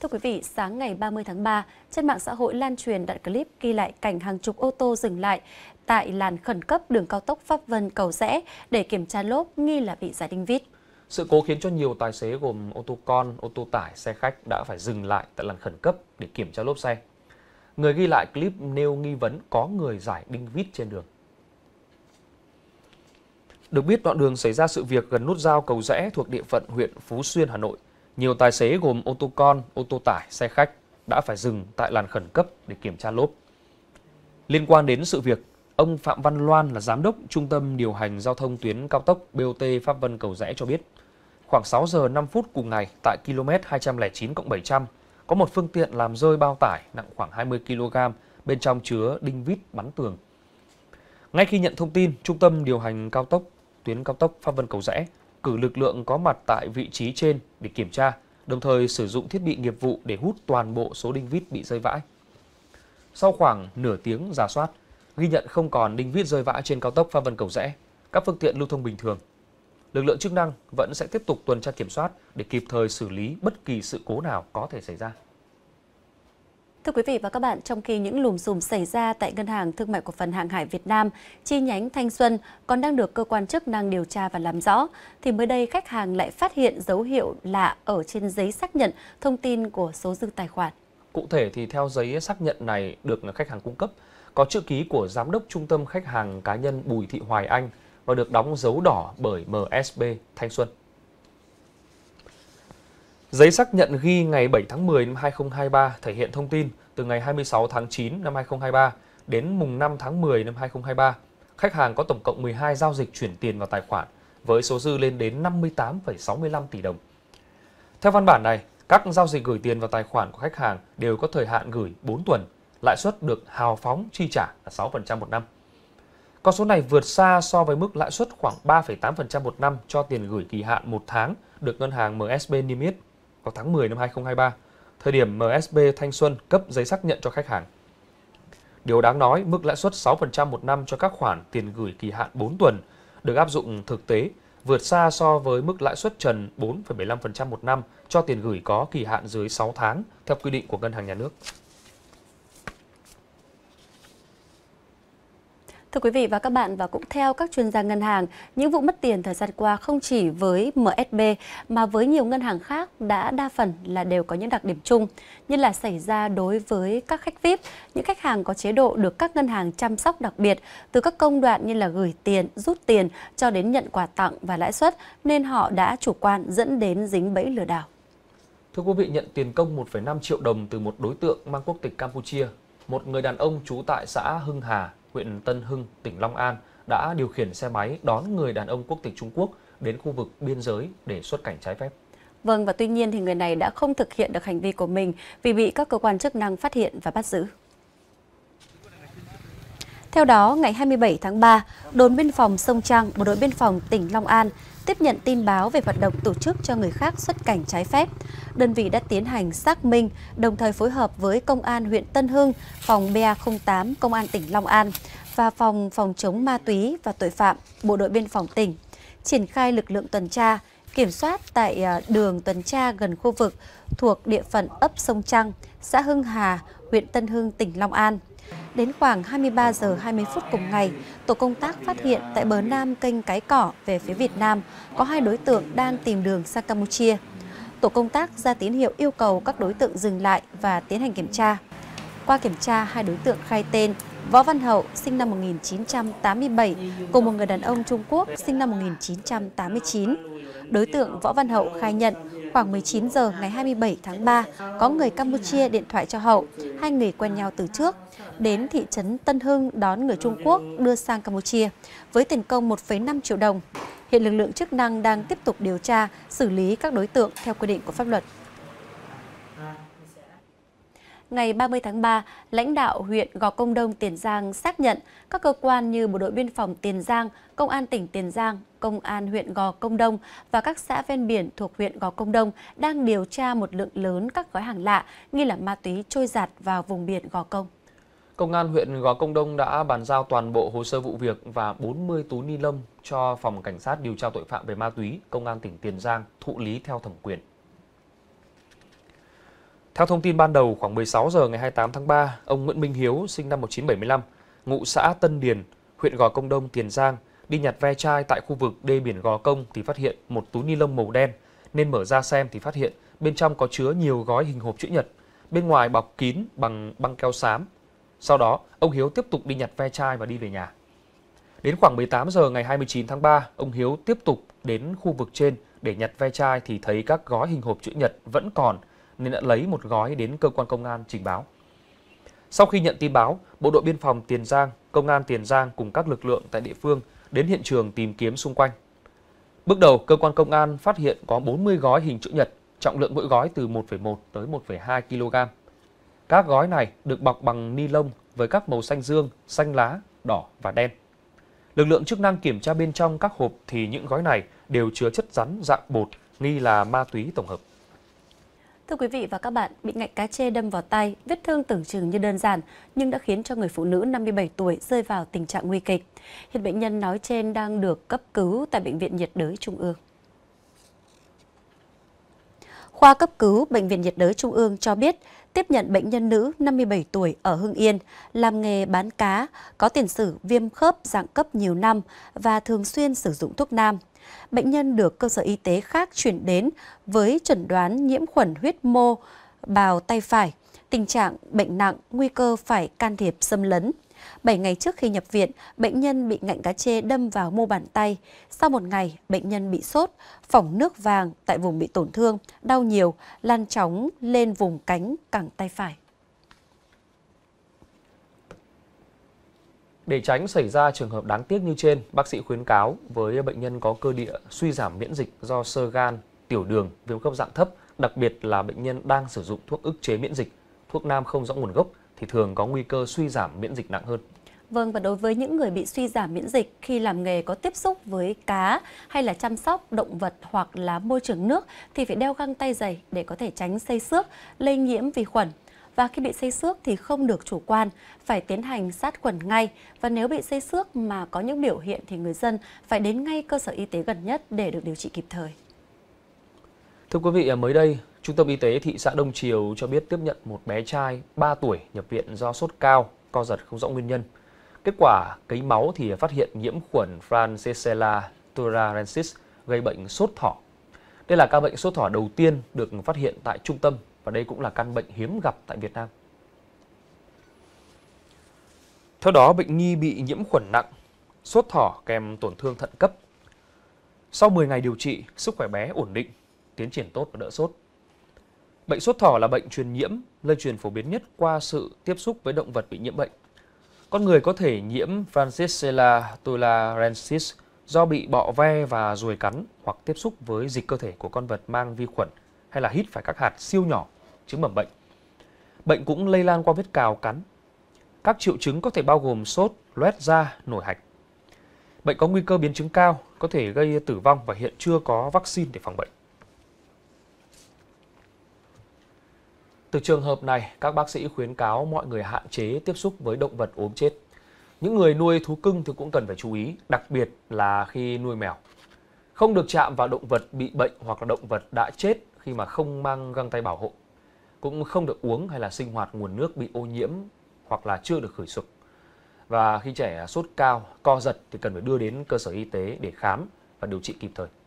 Thưa quý vị, sáng ngày 30 tháng 3, trên mạng xã hội lan truyền đoạn clip ghi lại cảnh hàng chục ô tô dừng lại tại làn khẩn cấp đường cao tốc Pháp Vân Cầu Rẽ để kiểm tra lốp nghi là bị giải đinh vít. Sự cố khiến cho nhiều tài xế gồm ô tô con, ô tô tải, xe khách đã phải dừng lại tại làn khẩn cấp để kiểm tra lốp xe. Người ghi lại clip nêu nghi vấn có người giải đinh vít trên đường. Được biết đoạn đường xảy ra sự việc gần nút giao cầu rẽ thuộc địa phận huyện Phú Xuyên, Hà Nội nhiều tài xế gồm ô tô con, ô tô tải, xe khách đã phải dừng tại làn khẩn cấp để kiểm tra lốp. Liên quan đến sự việc, ông Phạm Văn Loan là giám đốc Trung tâm điều hành giao thông tuyến cao tốc BOT Pháp Vân Cầu Rẽ cho biết, khoảng 6 giờ 5 phút cùng ngày tại km 209 700 có một phương tiện làm rơi bao tải nặng khoảng 20 kg bên trong chứa đinh vít bắn tường. Ngay khi nhận thông tin, Trung tâm điều hành cao tốc tuyến cao tốc Pháp Vân Cầu Rẽ cử lực lượng có mặt tại vị trí trên để kiểm tra, đồng thời sử dụng thiết bị nghiệp vụ để hút toàn bộ số đinh vít bị rơi vãi. Sau khoảng nửa tiếng giả soát, ghi nhận không còn đinh vít rơi vãi trên cao tốc Phan Vân Cầu Rẽ, các phương tiện lưu thông bình thường. Lực lượng chức năng vẫn sẽ tiếp tục tuần tra kiểm soát để kịp thời xử lý bất kỳ sự cố nào có thể xảy ra. Thưa quý vị và các bạn, trong khi những lùm xùm xảy ra tại Ngân hàng Thương mại Cổ phần Hàng hải Việt Nam chi nhánh Thanh Xuân còn đang được cơ quan chức năng điều tra và làm rõ, thì mới đây khách hàng lại phát hiện dấu hiệu lạ ở trên giấy xác nhận thông tin của số dư tài khoản. Cụ thể thì theo giấy xác nhận này được khách hàng cung cấp, có chữ ký của Giám đốc Trung tâm Khách hàng Cá nhân Bùi Thị Hoài Anh và được đóng dấu đỏ bởi MSB Thanh Xuân. Giấy xác nhận ghi ngày 7 tháng 10 năm 2023 thể hiện thông tin từ ngày 26 tháng 9 năm 2023 đến mùng 5 tháng 10 năm 2023. Khách hàng có tổng cộng 12 giao dịch chuyển tiền vào tài khoản với số dư lên đến 58,65 tỷ đồng. Theo văn bản này, các giao dịch gửi tiền vào tài khoản của khách hàng đều có thời hạn gửi 4 tuần, lãi suất được hào phóng chi trả là 6% một năm. Con số này vượt xa so với mức lãi suất khoảng 3,8% một năm cho tiền gửi kỳ hạn 1 tháng được ngân hàng MSB niêm yết vào tháng 10 năm 2023, thời điểm MSB Thanh Xuân cấp giấy xác nhận cho khách hàng. Điều đáng nói, mức lãi suất 6% một năm cho các khoản tiền gửi kỳ hạn 4 tuần được áp dụng thực tế vượt xa so với mức lãi suất trần 4,75% một năm cho tiền gửi có kỳ hạn dưới 6 tháng theo quy định của Ngân hàng Nhà nước. Thưa quý vị và các bạn và cũng theo các chuyên gia ngân hàng, những vụ mất tiền thời gian qua không chỉ với MSB mà với nhiều ngân hàng khác đã đa phần là đều có những đặc điểm chung như là xảy ra đối với các khách VIP, những khách hàng có chế độ được các ngân hàng chăm sóc đặc biệt từ các công đoạn như là gửi tiền, rút tiền cho đến nhận quà tặng và lãi suất nên họ đã chủ quan dẫn đến dính bẫy lừa đảo. Thưa quý vị, nhận tiền công 1,5 triệu đồng từ một đối tượng mang quốc tịch Campuchia, một người đàn ông trú tại xã Hưng Hà, huyện Tân Hưng, tỉnh Long An đã điều khiển xe máy đón người đàn ông quốc tịch Trung Quốc đến khu vực biên giới để xuất cảnh trái phép. Vâng, và tuy nhiên thì người này đã không thực hiện được hành vi của mình vì bị các cơ quan chức năng phát hiện và bắt giữ. Theo đó, ngày 27 tháng 3, đồn biên phòng Sông Trăng, bộ đội biên phòng tỉnh Long An tiếp nhận tin báo về hoạt động tổ chức cho người khác xuất cảnh trái phép. Đơn vị đã tiến hành xác minh, đồng thời phối hợp với Công an huyện Tân Hưng, phòng BA08, Công an tỉnh Long An và phòng phòng chống ma túy và tội phạm, Bộ đội biên phòng tỉnh, triển khai lực lượng tuần tra, kiểm soát tại à, đường tuần tra gần khu vực thuộc địa phận ấp Sông Trăng, xã Hưng Hà, huyện Tân Hưng, tỉnh Long An. Đến khoảng 23 giờ 20 phút cùng ngày, tổ công tác phát hiện tại bờ nam kênh Cái Cỏ về phía Việt Nam có hai đối tượng đang tìm đường sang Campuchia. Tổ công tác ra tín hiệu yêu cầu các đối tượng dừng lại và tiến hành kiểm tra. Qua kiểm tra, hai đối tượng khai tên Võ Văn Hậu sinh năm 1987 cùng một người đàn ông Trung Quốc sinh năm 1989. Đối tượng Võ Văn Hậu khai nhận khoảng 19 giờ ngày 27 tháng 3, có người Campuchia điện thoại cho Hậu, hai người quen nhau từ trước, đến thị trấn Tân Hưng đón người Trung Quốc đưa sang Campuchia với tiền công 1,5 triệu đồng. Hiện lực lượng chức năng đang tiếp tục điều tra, xử lý các đối tượng theo quy định của pháp luật ngày 30 tháng 3, lãnh đạo huyện Gò Công Đông Tiền Giang xác nhận các cơ quan như Bộ đội Biên phòng Tiền Giang, Công an tỉnh Tiền Giang, Công an huyện Gò Công Đông và các xã ven biển thuộc huyện Gò Công Đông đang điều tra một lượng lớn các gói hàng lạ nghi là ma túy trôi giạt vào vùng biển Gò Công. Công an huyện Gò Công Đông đã bàn giao toàn bộ hồ sơ vụ việc và 40 túi ni lông cho Phòng Cảnh sát điều tra tội phạm về ma túy Công an tỉnh Tiền Giang thụ lý theo thẩm quyền. Theo thông tin ban đầu, khoảng 16 giờ ngày 28 tháng 3, ông Nguyễn Minh Hiếu, sinh năm 1975, ngụ xã Tân Điền, huyện Gò Công Đông, Tiền Giang, đi nhặt ve chai tại khu vực đê biển Gò Công thì phát hiện một túi ni lông màu đen, nên mở ra xem thì phát hiện bên trong có chứa nhiều gói hình hộp chữ nhật, bên ngoài bọc kín bằng băng keo xám. Sau đó, ông Hiếu tiếp tục đi nhặt ve chai và đi về nhà. Đến khoảng 18 giờ ngày 29 tháng 3, ông Hiếu tiếp tục đến khu vực trên để nhặt ve chai thì thấy các gói hình hộp chữ nhật vẫn còn nên đã lấy một gói đến cơ quan công an trình báo. Sau khi nhận tin báo, Bộ đội Biên phòng Tiền Giang, Công an Tiền Giang cùng các lực lượng tại địa phương đến hiện trường tìm kiếm xung quanh. Bước đầu, cơ quan công an phát hiện có 40 gói hình chữ nhật, trọng lượng mỗi gói từ 1,1 tới 1,2 kg. Các gói này được bọc bằng ni lông với các màu xanh dương, xanh lá, đỏ và đen. Lực lượng chức năng kiểm tra bên trong các hộp thì những gói này đều chứa chất rắn dạng bột nghi là ma túy tổng hợp. Thưa quý vị và các bạn, bị ngạnh cá chê đâm vào tay, vết thương tưởng chừng như đơn giản nhưng đã khiến cho người phụ nữ 57 tuổi rơi vào tình trạng nguy kịch. Hiện bệnh nhân nói trên đang được cấp cứu tại Bệnh viện nhiệt đới Trung ương. Khoa cấp cứu Bệnh viện nhiệt đới Trung ương cho biết tiếp nhận bệnh nhân nữ 57 tuổi ở Hưng Yên, làm nghề bán cá, có tiền sử viêm khớp dạng cấp nhiều năm và thường xuyên sử dụng thuốc nam. Bệnh nhân được cơ sở y tế khác chuyển đến với chẩn đoán nhiễm khuẩn huyết mô bào tay phải, tình trạng bệnh nặng, nguy cơ phải can thiệp xâm lấn. 7 ngày trước khi nhập viện, bệnh nhân bị ngạnh cá chê đâm vào mô bàn tay. Sau một ngày, bệnh nhân bị sốt, phỏng nước vàng tại vùng bị tổn thương, đau nhiều, lan chóng lên vùng cánh cẳng tay phải. Để tránh xảy ra trường hợp đáng tiếc như trên, bác sĩ khuyến cáo với bệnh nhân có cơ địa suy giảm miễn dịch do sơ gan, tiểu đường, viêm cấp dạng thấp, đặc biệt là bệnh nhân đang sử dụng thuốc ức chế miễn dịch, thuốc nam không rõ nguồn gốc thì thường có nguy cơ suy giảm miễn dịch nặng hơn. Vâng và đối với những người bị suy giảm miễn dịch khi làm nghề có tiếp xúc với cá hay là chăm sóc động vật hoặc là môi trường nước thì phải đeo găng tay dày để có thể tránh xây xước, lây nhiễm vi khuẩn. Và khi bị xây xước thì không được chủ quan, phải tiến hành sát khuẩn ngay và nếu bị xây xước mà có những biểu hiện thì người dân phải đến ngay cơ sở y tế gần nhất để được điều trị kịp thời. Thưa quý vị, à, mới đây, Trung tâm Y tế thị xã Đông Triều cho biết tiếp nhận một bé trai 3 tuổi nhập viện do sốt cao, co giật không rõ nguyên nhân. Kết quả cấy máu thì phát hiện nhiễm khuẩn Francisella tularensis gây bệnh sốt thỏ. Đây là ca bệnh sốt thỏ đầu tiên được phát hiện tại trung tâm và đây cũng là căn bệnh hiếm gặp tại Việt Nam. Theo đó, bệnh nhi bị nhiễm khuẩn nặng, sốt thỏ kèm tổn thương thận cấp. Sau 10 ngày điều trị, sức khỏe bé ổn định tiến triển tốt và đỡ sốt. Bệnh sốt thỏ là bệnh truyền nhiễm, lây truyền phổ biến nhất qua sự tiếp xúc với động vật bị nhiễm bệnh. Con người có thể nhiễm Francisella tularensis do bị bọ ve và ruồi cắn hoặc tiếp xúc với dịch cơ thể của con vật mang vi khuẩn hay là hít phải các hạt siêu nhỏ chứng mầm bệnh. Bệnh cũng lây lan qua vết cào cắn. Các triệu chứng có thể bao gồm sốt, loét da, nổi hạch. Bệnh có nguy cơ biến chứng cao, có thể gây tử vong và hiện chưa có vaccine để phòng bệnh. Từ trường hợp này, các bác sĩ khuyến cáo mọi người hạn chế tiếp xúc với động vật ốm chết. Những người nuôi thú cưng thì cũng cần phải chú ý, đặc biệt là khi nuôi mèo. Không được chạm vào động vật bị bệnh hoặc là động vật đã chết khi mà không mang găng tay bảo hộ. Cũng không được uống hay là sinh hoạt nguồn nước bị ô nhiễm hoặc là chưa được khử sục. Và khi trẻ sốt cao, co giật thì cần phải đưa đến cơ sở y tế để khám và điều trị kịp thời.